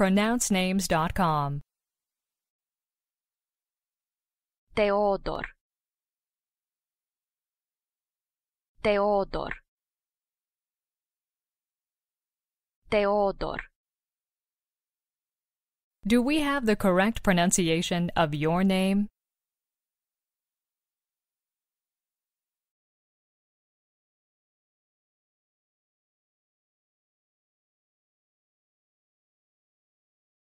pronouncenames.com. Theodor Theodor Theodor Do we have the correct pronunciation of your name?